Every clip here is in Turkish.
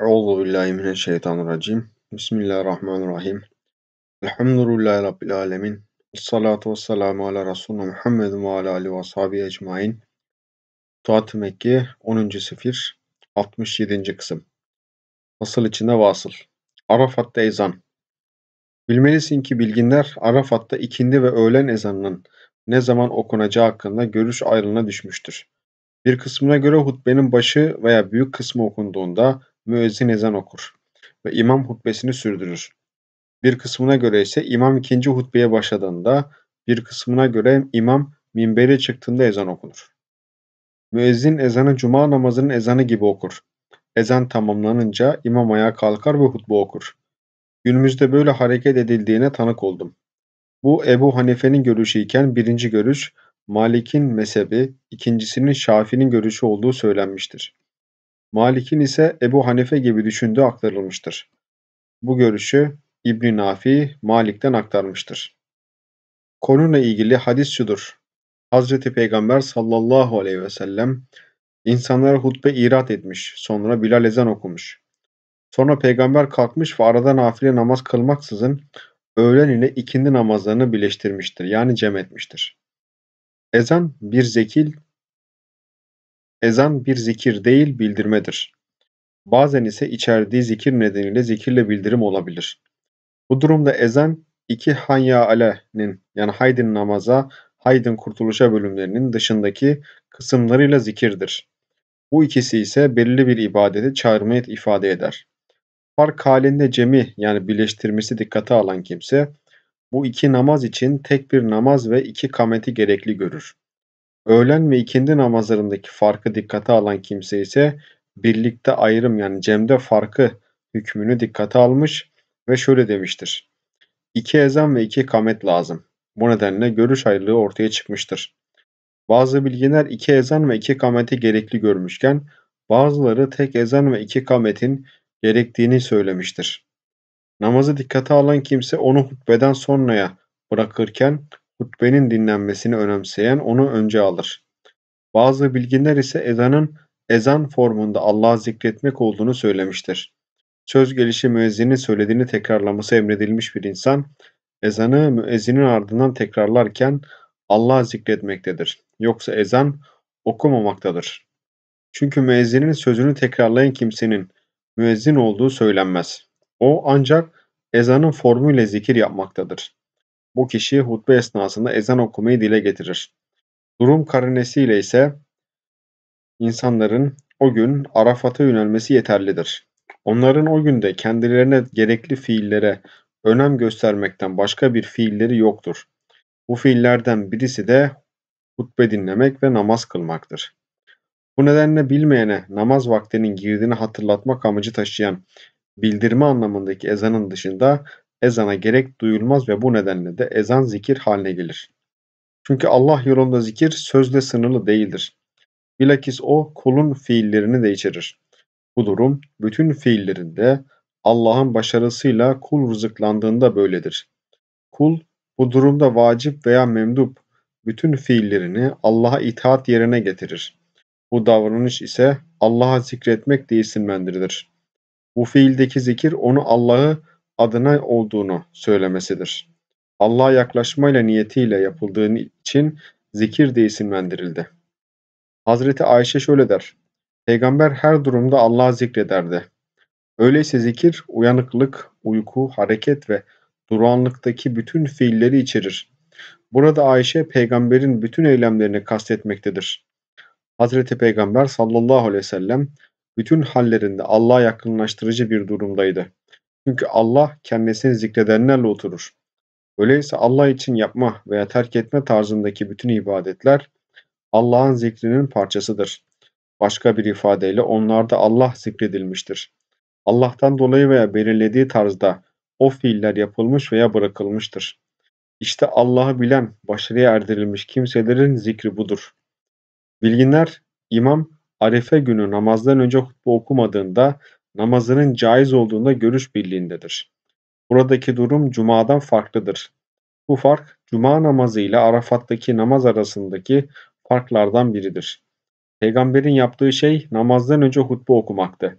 Euzu billahi mineşşeytanirracim. Bismillahirrahmanirrahim. Elhamdülillahi rabbil alamin. Salatu vesselamu ala Resulü Muhammed ve ala alihi ve sahbihi ecmaîn. Tuat Mekke 10. sefir 67. kısım. Asıl içinde vasıl. Arafat'ta ezan. Bilmelisin ki bilginler Arafat'ta ikindi ve öğlen ezanının ne zaman okunacağı hakkında görüş ayrılığına düşmüştür. Bir kısmına göre hutbenin başı veya büyük kısmı okunduğunda müezzin ezan okur ve imam hutbesini sürdürür. Bir kısmına göre ise imam ikinci hutbeye başladığında, bir kısmına göre imam minbere çıktığında ezan okunur. Müezzin ezanı cuma namazının ezanı gibi okur. Ezan tamamlanınca imam ayağa kalkar ve hutbe okur. Günümüzde böyle hareket edildiğine tanık oldum. Bu Ebu Hanife'nin görüşü iken birinci görüş Malik'in mezhebi, ikincisinin Şafii'nin görüşü olduğu söylenmiştir. Malik'in ise Ebu Hanife gibi düşündüğü aktarılmıştır. Bu görüşü İbn Nafi Malik'ten aktarmıştır. Konuyla ilgili hadis şudur. Hazreti Peygamber sallallahu aleyhi ve sellem insanlara hutbe irat etmiş. Sonra Bilal ezan okumuş. Sonra peygamber kalkmış ve arada nafile namaz kılmaksızın öğlen ile ikindi namazlarını birleştirmiştir. Yani cem etmiştir. Ezan bir zekil Ezan bir zikir değil bildirmedir. Bazen ise içerdiği zikir nedeniyle zikirle bildirim olabilir. Bu durumda ezan iki hanya ale'nin yani haydin namaza, haydin kurtuluşa bölümlerinin dışındaki kısımlarıyla zikirdir. Bu ikisi ise belirli bir ibadeti çağırmayı ifade eder. Fark halinde cemi yani birleştirmesi dikkate alan kimse bu iki namaz için tek bir namaz ve iki kameti gerekli görür. Öğlen ve ikindi namazlarındaki farkı dikkate alan kimse ise birlikte ayrım yani cemde farkı hükmünü dikkate almış ve şöyle demiştir. İki ezan ve iki kamet lazım. Bu nedenle görüş ayrılığı ortaya çıkmıştır. Bazı bilginler iki ezan ve iki kameti gerekli görmüşken bazıları tek ezan ve iki kametin gerektiğini söylemiştir. Namazı dikkate alan kimse onu hutbeden sonraya bırakırken hutbenin dinlenmesini önemseyen onu önce alır. Bazı bilginler ise ezanın ezan formunda Allah'ı zikretmek olduğunu söylemiştir. Söz gelişi müezzinin söylediğini tekrarlaması emredilmiş bir insan, ezanı müezzinin ardından tekrarlarken Allah'ı zikretmektedir. Yoksa ezan okumamaktadır. Çünkü müezzinin sözünü tekrarlayan kimsenin müezzin olduğu söylenmez. O ancak ezanın formuyla zikir yapmaktadır bu kişi hutbe esnasında ezan okumayı dile getirir. Durum karinesiyle ise insanların o gün Arafat'a yönelmesi yeterlidir. Onların o günde kendilerine gerekli fiillere önem göstermekten başka bir fiilleri yoktur. Bu fiillerden birisi de hutbe dinlemek ve namaz kılmaktır. Bu nedenle bilmeyene namaz vaktinin girdiğini hatırlatmak amacı taşıyan bildirme anlamındaki ezanın dışında ezana gerek duyulmaz ve bu nedenle de ezan zikir haline gelir. Çünkü Allah yolunda zikir sözle sınırlı değildir. Bilakis o kulun fiillerini de içerir. Bu durum bütün fiillerinde Allah'ın başarısıyla kul rızıklandığında böyledir. Kul bu durumda vacip veya memdup bütün fiillerini Allah'a itaat yerine getirir. Bu davranış ise Allah'a zikretmek diye isimlendirilir. Bu fiildeki zikir onu Allah'ı adına olduğunu söylemesidir. Allah'a yaklaşmayla niyetiyle yapıldığı için zikir de isimlendirildi. Hazreti Ayşe şöyle der. Peygamber her durumda Allah'ı zikrederdi. Öyleyse zikir uyanıklık, uyku, hareket ve duranlıktaki bütün fiilleri içerir. Burada Ayşe peygamberin bütün eylemlerini kastetmektedir. Hazreti Peygamber sallallahu aleyhi ve sellem bütün hallerinde Allah'a yakınlaştırıcı bir durumdaydı. Çünkü Allah kendisini zikredenlerle oturur. Öyleyse Allah için yapma veya terk etme tarzındaki bütün ibadetler Allah'ın zikrinin parçasıdır. Başka bir ifadeyle onlarda Allah zikredilmiştir. Allah'tan dolayı veya belirlediği tarzda o fiiller yapılmış veya bırakılmıştır. İşte Allah'ı bilen, başarıya erdirilmiş kimselerin zikri budur. Bilginler, imam Arife günü namazdan önce hutbe okumadığında namazının caiz olduğunda görüş birliğindedir. Buradaki durum cumadan farklıdır. Bu fark cuma namazı ile Arafat'taki namaz arasındaki farklardan biridir. Peygamberin yaptığı şey namazdan önce hutbe okumaktı.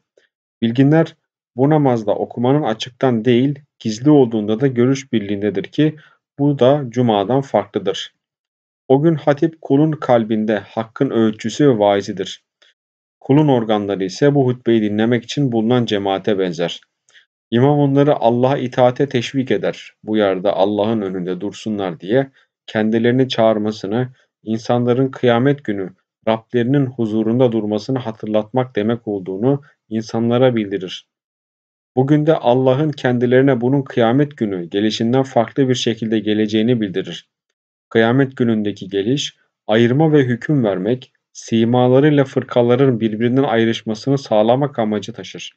Bilginler bu namazda okumanın açıktan değil gizli olduğunda da görüş birliğindedir ki bu da cumadan farklıdır. O gün hatip kulun kalbinde hakkın öğütçüsü ve vaizidir. Kulun organları ise bu hutbeyi dinlemek için bulunan cemaate benzer. İmam onları Allah'a itaate teşvik eder. Bu yerde Allah'ın önünde dursunlar diye kendilerini çağırmasını, insanların kıyamet günü Rablerinin huzurunda durmasını hatırlatmak demek olduğunu insanlara bildirir. Bugün de Allah'ın kendilerine bunun kıyamet günü gelişinden farklı bir şekilde geleceğini bildirir. Kıyamet günündeki geliş, ayırma ve hüküm vermek, simalarıyla fırkaların birbirinden ayrışmasını sağlamak amacı taşır.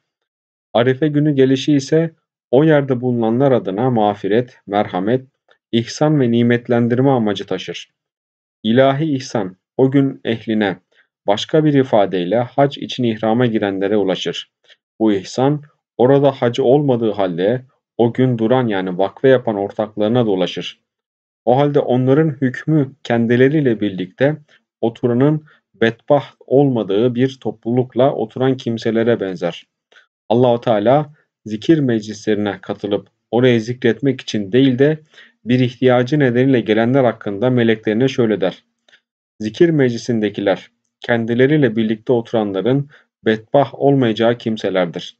Arife günü gelişi ise o yerde bulunanlar adına mağfiret, merhamet, ihsan ve nimetlendirme amacı taşır. İlahi ihsan o gün ehline, başka bir ifadeyle hac için ihrama girenlere ulaşır. Bu ihsan orada hacı olmadığı halde o gün duran yani vakfe yapan ortaklarına da ulaşır. O halde onların hükmü kendileriyle birlikte oturanın bedbaht olmadığı bir toplulukla oturan kimselere benzer. Allahu Teala zikir meclislerine katılıp oraya zikretmek için değil de bir ihtiyacı nedeniyle gelenler hakkında meleklerine şöyle der. Zikir meclisindekiler kendileriyle birlikte oturanların bedbah olmayacağı kimselerdir.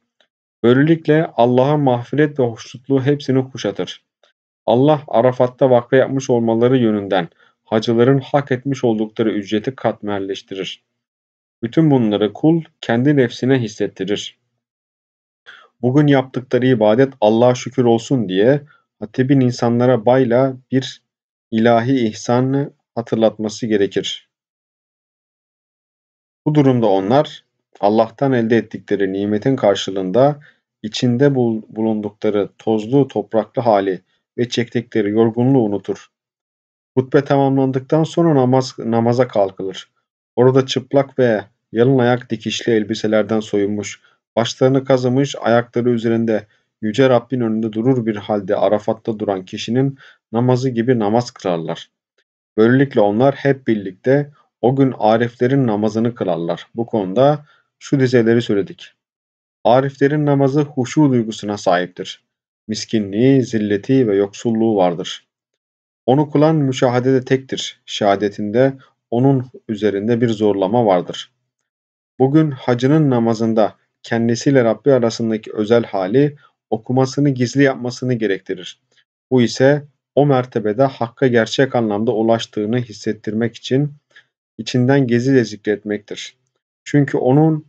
Böylelikle Allah'a mağfiret ve hoşnutluğu hepsini kuşatır. Allah Arafat'ta vakfe yapmış olmaları yönünden hacıların hak etmiş oldukları ücreti katmerleştirir. Bütün bunları kul kendi nefsine hissettirir. Bugün yaptıkları ibadet Allah'a şükür olsun diye hatibin insanlara bayla bir ilahi ihsanı hatırlatması gerekir. Bu durumda onlar Allah'tan elde ettikleri nimetin karşılığında içinde bulundukları tozlu topraklı hali ve çektikleri yorgunluğu unutur. Hutbe tamamlandıktan sonra namaz, namaza kalkılır. Orada çıplak ve yalın ayak dikişli elbiselerden soyunmuş, başlarını kazımış, ayakları üzerinde Yüce Rabbin önünde durur bir halde Arafat'ta duran kişinin namazı gibi namaz kılarlar. Böylelikle onlar hep birlikte o gün ariflerin namazını kılarlar. Bu konuda şu dizeleri söyledik. Ariflerin namazı huşu duygusuna sahiptir. Miskinliği, zilleti ve yoksulluğu vardır. Onu kılan müşahadede tektir. Şehadetinde onun üzerinde bir zorlama vardır. Bugün hacının namazında kendisiyle Rabbi arasındaki özel hali okumasını gizli yapmasını gerektirir. Bu ise o mertebede hakka gerçek anlamda ulaştığını hissettirmek için içinden geziyle zikretmektir. Çünkü onun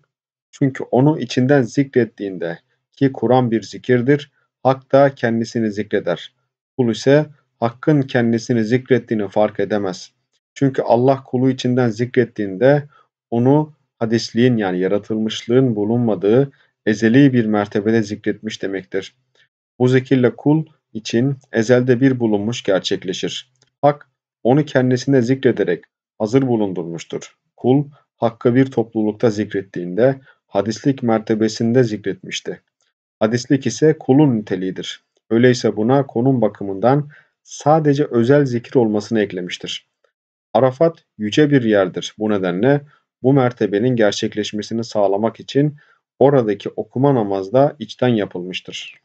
çünkü onu içinden zikrettiğinde ki Kur'an bir zikirdir, hak da kendisini zikreder. Kul ise Hakk'ın kendisini zikrettiğini fark edemez. Çünkü Allah kulu içinden zikrettiğinde onu hadisliğin yani yaratılmışlığın bulunmadığı ezeli bir mertebede zikretmiş demektir. Bu zikirle kul için ezelde bir bulunmuş gerçekleşir. Hak onu kendisinde zikrederek hazır bulundurmuştur. Kul Hakk'ı bir toplulukta zikrettiğinde hadislik mertebesinde zikretmişti. Hadislik ise kulun niteliğidir. Öyleyse buna konum bakımından sadece özel zikir olmasını eklemiştir. Arafat yüce bir yerdir. Bu nedenle bu mertebenin gerçekleşmesini sağlamak için oradaki okuma namazda içten yapılmıştır.